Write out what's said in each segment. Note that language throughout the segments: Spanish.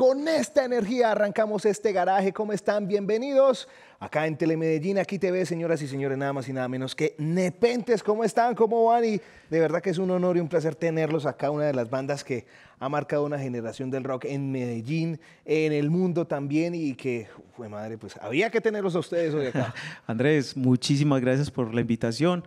Con esta energía arrancamos este garaje. ¿Cómo están? Bienvenidos. Acá en Telemedellín, aquí te ve, señoras y señores, nada más y nada menos que Nepentes. ¿Cómo están? ¿Cómo van? Y de verdad que es un honor y un placer tenerlos acá, una de las bandas que ha marcado una generación del rock en Medellín, en el mundo también, y que, fue madre, pues había que tenerlos a ustedes hoy acá. Andrés, muchísimas gracias por la invitación.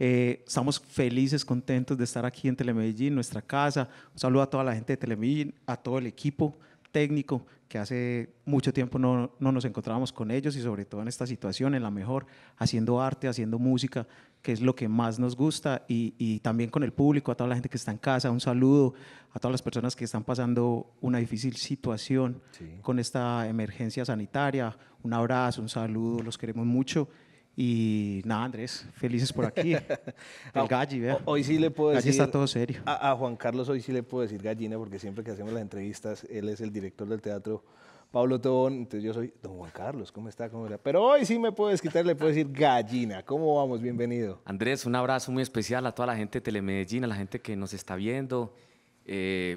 Eh, estamos felices, contentos de estar aquí en Telemedellín, nuestra casa. Un saludo a toda la gente de Telemedellín, a todo el equipo técnico que hace mucho tiempo no, nos encontrábamos con ellos y sobre todo en esta situación, en la mejor, haciendo arte, haciendo música, que es lo que más nos gusta y, también con el público, a toda la gente que está en casa, un saludo a todas las personas que están pasando una difícil situación con esta emergencia sanitaria, un abrazo, un saludo, los queremos mucho y nada, Andrés, felices por aquí. El galli, vea. Hoy sí le puedo decir. está todo serio. A, Juan Carlos hoy sí le puedo decir gallina, porque siempre que hacemos las entrevistas, él es el director del teatro Pablo Tobón. Entonces yo soy don Juan Carlos, ¿cómo está? ¿Cómo Pero hoy sí me puedo desquitar, le puedo decir gallina. ¿Cómo vamos? Bienvenido. Andrés, un abrazo muy especial a toda la gente de Telemedellín, a la gente que nos está viendo. Eh,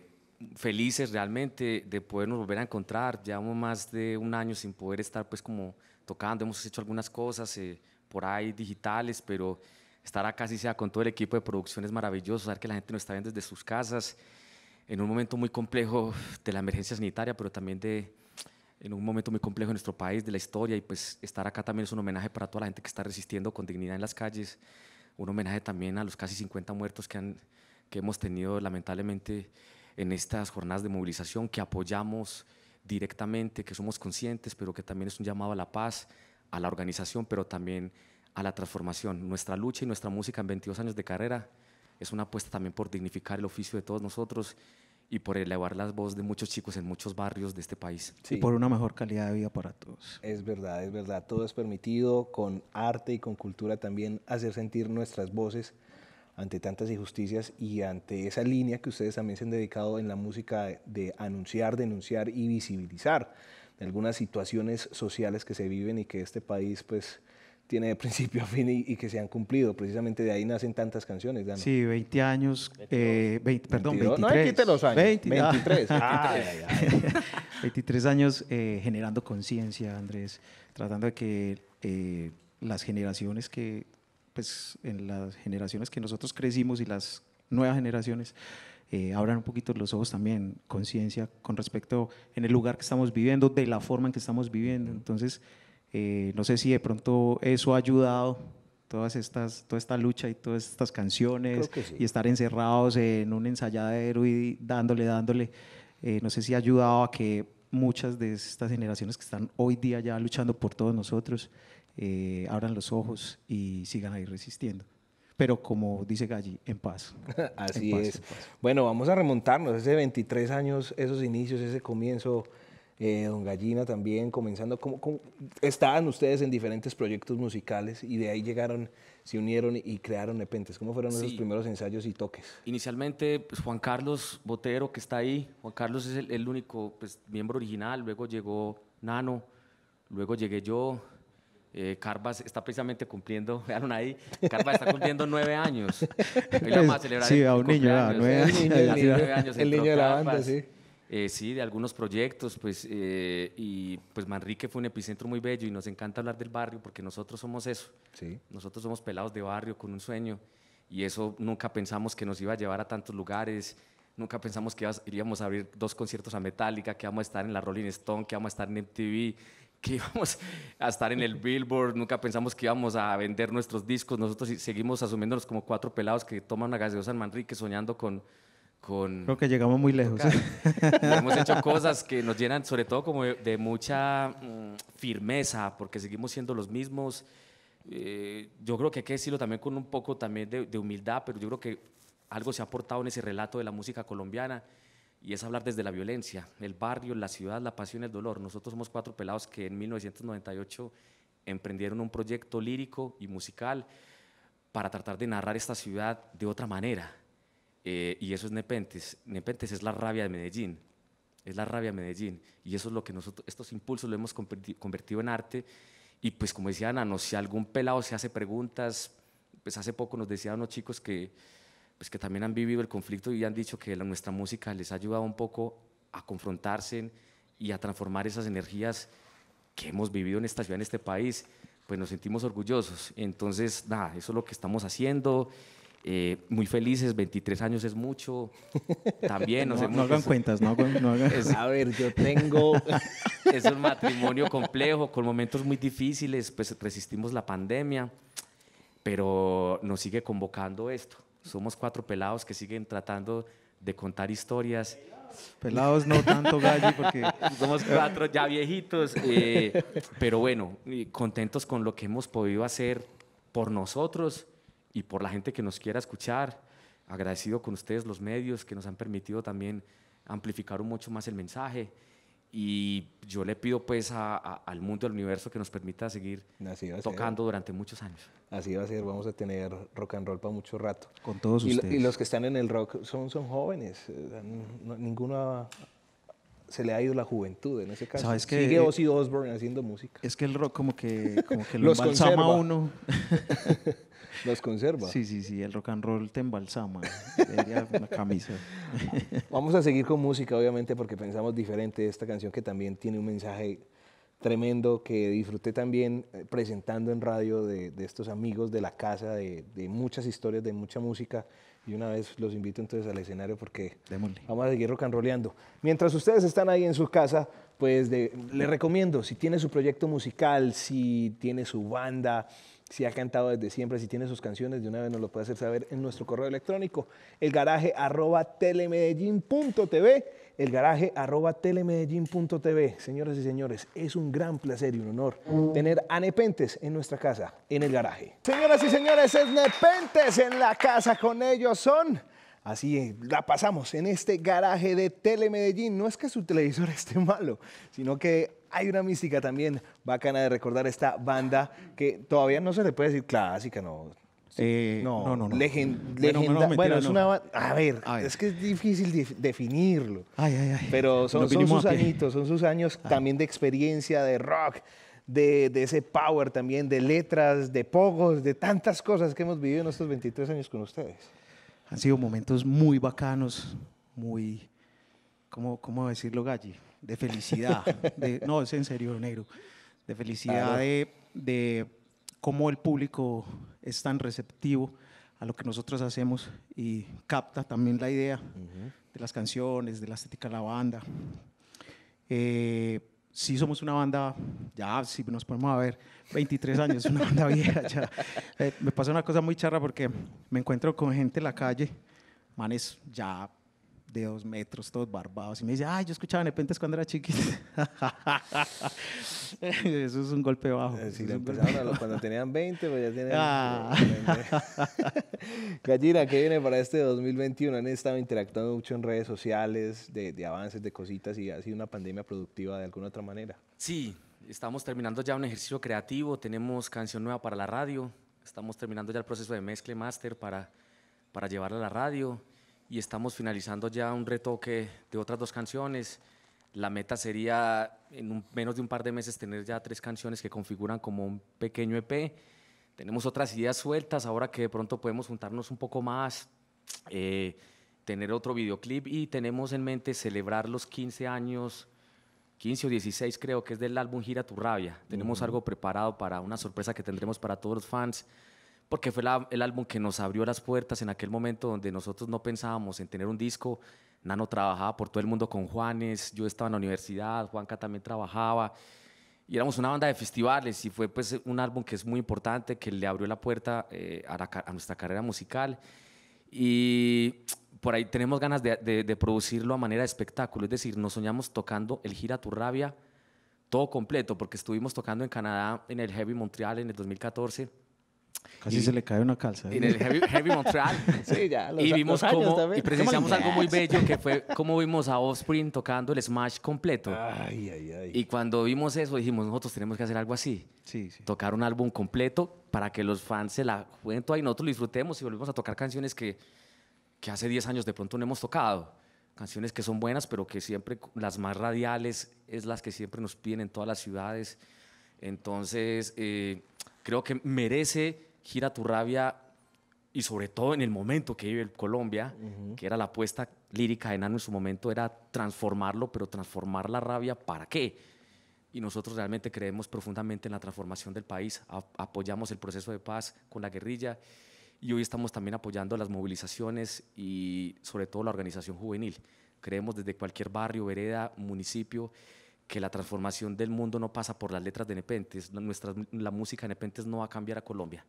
felices realmente de podernos volver a encontrar. Llevamos más de un año sin poder estar pues como tocando, hemos hecho algunas cosas eh, por ahí digitales, pero estar acá sí sea con todo el equipo de producción es maravilloso, saber que la gente nos está viendo desde sus casas, en un momento muy complejo de la emergencia sanitaria, pero también de en un momento muy complejo de nuestro país, de la historia, y pues estar acá también es un homenaje para toda la gente que está resistiendo con dignidad en las calles, un homenaje también a los casi 50 muertos que, han, que hemos tenido lamentablemente en estas jornadas de movilización, que apoyamos directamente, que somos conscientes, pero que también es un llamado a la paz, a la organización, pero también a la transformación. Nuestra lucha y nuestra música en 22 años de carrera es una apuesta también por dignificar el oficio de todos nosotros y por elevar las voces de muchos chicos en muchos barrios de este país. Y por una mejor calidad de vida para todos. Es verdad, es verdad. Todo es permitido con arte y con cultura también hacer sentir nuestras voces ante tantas injusticias y ante esa línea que ustedes también se han dedicado en la música de, anunciar, denunciar y visibilizar algunas situaciones sociales que se viven y que este país pues tiene de principio a fin y, que se han cumplido. Precisamente de ahí nacen tantas canciones, Sí, 20 años, eh, perdón, 23. No, los años. 23. 23, 23 años eh, generando conciencia, Andrés, tratando de que eh, las generaciones que pues, en las generaciones que nosotros crecimos y las nuevas generaciones, eh, abran un poquito los ojos también, conciencia con respecto en el lugar que estamos viviendo, de la forma en que estamos viviendo. Entonces, eh, no sé si de pronto eso ha ayudado todas estas, toda esta lucha y todas estas canciones y estar encerrados en un ensayadero y dándole, dándole, eh, no sé si ha ayudado a que muchas de estas generaciones que están hoy día ya luchando por todos nosotros, eh, abran los ojos y sigan ahí resistiendo. Pero como dice Galli, en paz. Así es. Bueno, vamos a remontarnos. Hace 23 años, esos inicios, ese comienzo, eh, Don Gallina también, comenzando. estaban ustedes en diferentes proyectos musicales y de ahí llegaron, se unieron y crearon Nepentes. ¿Cómo fueron esos primeros ensayos y toques? Inicialmente, pues, Juan Carlos Botero, que está ahí. Juan Carlos es el, único pues, miembro original. Luego llegó Nano. Luego llegué yo eh, Carvas está precisamente cumpliendo, vean ahí, Carvas está cumpliendo nueve años. Pues, sí, a un niño, nueve ¿eh? El niño, de la banda, sí. Eh, sí, de algunos proyectos, pues, eh, y pues Manrique fue un epicentro muy bello y nos encanta hablar del barrio porque nosotros somos eso. Sí. Nosotros somos pelados de barrio con un sueño y eso nunca pensamos que nos iba a llevar a tantos lugares, nunca pensamos que íbamos a abrir dos conciertos a Metallica, que vamos a estar en la Rolling Stone, que vamos a estar en MTV, que íbamos a estar en el Billboard, nunca pensamos que íbamos a vender nuestros discos, nosotros seguimos asumiéndonos como cuatro pelados que toman una gaseosa en Manrique soñando con... con Creo que llegamos muy lejos. hemos hecho cosas que nos llenan sobre todo como de, mucha mm, firmeza, porque seguimos siendo los mismos. Eh, yo creo que hay que decirlo también con un poco también de, de humildad, pero yo creo que algo se ha aportado en ese relato de la música colombiana y es hablar desde la violencia, el barrio, la ciudad, la pasión, el dolor. Nosotros somos cuatro pelados que en 1998 emprendieron un proyecto lírico y musical para tratar de narrar esta ciudad de otra manera. Eh, y eso es Nepentes. Nepentes es la rabia de Medellín, es la rabia de Medellín. Y eso es lo que nosotros, estos impulsos lo hemos convertido en arte. Y pues como decía no si algún pelado se hace preguntas, pues hace poco nos decían unos chicos que pues, que también han vivido el conflicto y han dicho que nuestra música les ha ayudado un poco a confrontarse y a transformar esas energías que hemos vivido en esta ciudad, en este país, pues nos sentimos orgullosos. Entonces, nada, eso es lo que estamos haciendo. Eh, muy felices, 23 años es mucho. También no, hemos, no hagan cuentas, no, hagan. a ver, yo tengo. es un matrimonio complejo, con momentos muy difíciles, pues resistimos la pandemia, pero nos sigue convocando esto. Somos cuatro pelados que siguen tratando de contar historias. Pelados no tanto, Galli, porque... Somos cuatro ya viejitos, eh, pero bueno, contentos con lo que hemos podido hacer por nosotros y por la gente que nos quiera escuchar. Agradecido con ustedes los medios que nos han permitido también amplificar mucho más el mensaje. Y yo le pido pues a, y al mundo del universo que nos permita seguir tocando durante muchos años. Así va a ser, vamos a tener rock and roll para mucho rato. Con todos y, ustedes. Y los que están en el rock son, son jóvenes, eh, ninguno se le ha ido la juventud en ese caso. ¿Sabes Sigue Ozzy Osbourne haciendo música. Es que el rock como que, como que lo Los embalsama uno. Los conserva. Sí, sí, sí, el rock and roll te embalsama. una camisa. Vamos a seguir con música, obviamente, porque pensamos diferente esta canción que también tiene un mensaje tremendo que disfruté también eh, presentando en radio de, estos amigos de la casa, de, de muchas historias, de mucha música y una vez los invito entonces al escenario porque vamos a seguir rock and rollando. Mientras ustedes están ahí en su casa, pues les recomiendo, si tiene su proyecto musical, si tiene su banda, si ha cantado desde siempre, si tiene sus canciones, de una vez nos lo puede hacer saber en nuestro correo electrónico, telemedellín.tv el garaje Señoras y señores, es un gran placer y un honor tener a Nepentes en nuestra casa, en el garaje. Señoras y señores, es Nepentes en la casa, con ellos son... Así la pasamos en este garaje de Telemedellín. No es que su televisor esté malo, sino que hay una mística también bacana de recordar esta banda que todavía no se le puede decir clásica, no, eh, no, no, no. bueno, es una. A ver, es que es difícil definirlo. Ay, ay, pero son, sus añitos, son sus años ah. también de experiencia, de rock, de, ese power también, de letras, de pogos, de tantas cosas que hemos vivido en estos 23 años con ustedes. Han sido momentos muy bacanos, muy. ¿Cómo, cómo decirlo, Galli? De felicidad. de, no, es en serio, negro. De felicidad, de cómo el público es tan receptivo a lo que nosotros hacemos y capta también la idea de las canciones, de la estética de la banda. Eh, sí somos una banda, ya si nos ponemos a ver, 23 años, una banda vieja eh, me pasa una cosa muy charra porque me encuentro con gente en la calle, manes ya de dos metros, todos barbados. Y me dice, ay, yo escuchaba Nepentes cuando era chiquito. Eso es un golpe bajo. Eh, cuando tenían 20, pues ya tienen Ah. ¿qué viene para este 2021? Han estado interactuando mucho en redes sociales, de, de avances, de cositas, y ha sido una pandemia productiva de alguna otra manera. Sí, estamos terminando ya un ejercicio creativo, tenemos canción nueva para la radio, estamos terminando ya el proceso de mezcle master para, para llevarla a la radio y estamos finalizando ya un retoque de otras dos canciones. La meta sería en menos de un par de meses tener ya tres canciones que configuran como un pequeño EP. Tenemos otras ideas sueltas ahora que de pronto podemos juntarnos un poco más, eh, tener otro videoclip y tenemos en mente celebrar los 15 años, 15 o 16 creo que es del álbum Gira tu rabia. Tenemos algo preparado para una sorpresa que tendremos para todos los fans porque fue el álbum que nos abrió las puertas en aquel momento donde nosotros no pensábamos en tener un disco. Nano trabajaba por todo el mundo con Juanes, yo estaba en la universidad, Juanca también trabajaba y éramos una banda de festivales y fue pues un álbum que es muy importante, que le abrió la puerta eh, a, nuestra carrera musical y por ahí tenemos ganas de, de, producirlo a manera de espectáculo, es decir, nos soñamos tocando el Gira Tu Rabia todo completo, porque estuvimos tocando en Canadá en el Heavy Montreal en el 2014 Casi se le cae una calza. En el Heavy, Montreal. sí, ya. y vimos y presenciamos algo muy bello que fue cómo vimos a Offspring tocando el Smash completo. Ay, ay, ay. Y cuando vimos eso dijimos, nosotros tenemos que hacer algo así. Sí, sí. Tocar un álbum completo para que los fans se la jueguen toda y nosotros lo disfrutemos y volvemos a tocar canciones que, que hace 10 años de pronto no hemos tocado. Canciones que son buenas, pero que siempre las más radiales es las que siempre nos piden en todas las ciudades. Entonces, eh, creo que merece Gira tu rabia y sobre todo en el momento que vive Colombia, que era la apuesta lírica de Nano en su momento, era transformarlo, pero transformar la rabia para qué. Y nosotros realmente creemos profundamente en la transformación del país, apoyamos el proceso de paz con la guerrilla y hoy estamos también apoyando las movilizaciones y sobre todo la organización juvenil. Creemos desde cualquier barrio, vereda, municipio que la transformación del mundo no pasa por las letras de Nepentes, nuestra, la música de Nepentes no va a cambiar a Colombia,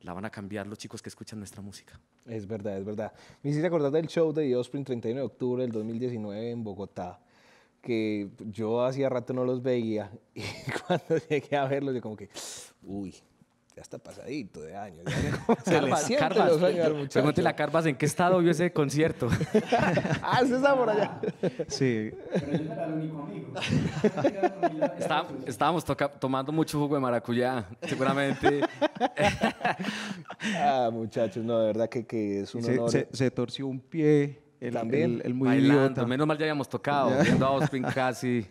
la van a cambiar los chicos que escuchan nuestra música. Es verdad, es verdad. Me hiciste acordar del show de Diospring 31 de octubre del 2019 en Bogotá, que yo hacía rato no los veía y cuando llegué a verlos yo como que, uy, ya está pasadito de años. se le Pregúntele a Carvas en qué estado vio ese concierto. ah, se está por allá. Sí. Pero único estábamos tomando mucho jugo de maracuyá, seguramente. ah, muchachos, no, de verdad que, que es un honor. Se, torció un pie. El, También. El, muy Bailando. Menos mal ya habíamos tocado, viendo a Ospin casi.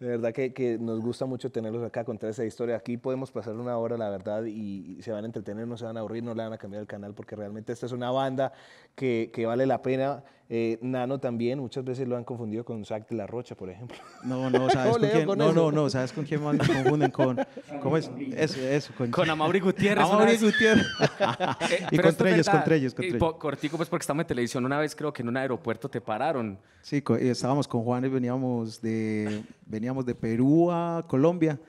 De verdad que, nos gusta mucho tenerlos acá, contar esa historia. Aquí podemos pasar una hora, la verdad, y, se van a entretener, no se van a aburrir, no le van a cambiar el canal, porque realmente esta es una banda que, que vale la pena eh, Nano también, muchas veces lo han confundido con Zach de la Rocha, por ejemplo. No, no, ¿sabes con quién? no, no, no, ¿sabes con quién más me confunden? Con, ¿Cómo es? Eso, eso, con, con Amaury Gutiérrez. Amaury Gutiérrez. Eh, y con Trellos, con Trellos, con Y Cortico, pues porque estamos en televisión, una vez creo que en un aeropuerto te pararon. Sí, estábamos con Juan veníamos de, veníamos de Perú a Colombia.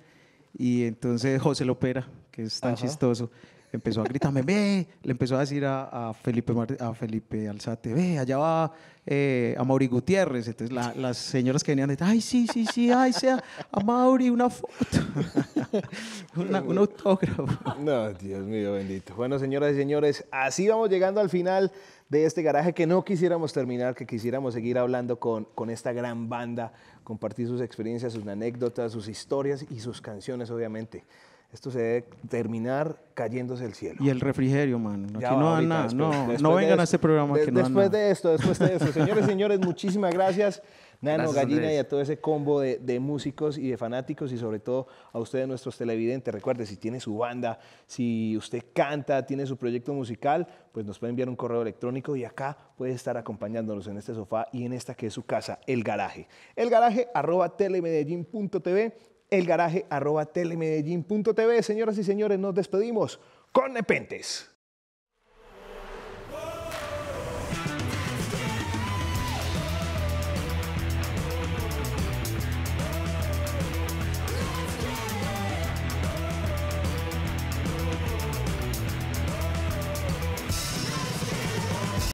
Y entonces José Lopera, que es tan chistoso empezó a gritarme, ve, le empezó a decir a, Felipe, a Felipe Alzate, ve, allá va eh, a Mauri Gutiérrez. Entonces las señoras que venían, de, ay, sí, sí, sí, ay, sea, a Mauri, una foto, un autógrafo. No, Dios mío, bendito. Bueno, señoras y señores, así vamos llegando al final de este garaje que no quisiéramos terminar, que quisiéramos seguir hablando con, con esta gran banda, compartir sus experiencias, sus anécdotas, sus historias y sus canciones, obviamente esto se debe terminar cayéndose el cielo. Y el refrigerio, mano. no no, vengan a este programa que no Después de esto, después de esto. Señores, señores, muchísimas gracias. Nano Gallina y a todo ese combo de, de, músicos y de fanáticos y sobre todo a ustedes nuestros televidentes. Recuerde, si tiene su banda, si usted canta, tiene su proyecto musical, pues nos puede enviar un correo electrónico y acá puede estar acompañándonos en este sofá y en esta que es su casa, El Garaje. El Garaje arroba elgaraje.telemedellín.tv. Señoras y señores, nos despedimos con Nepentes.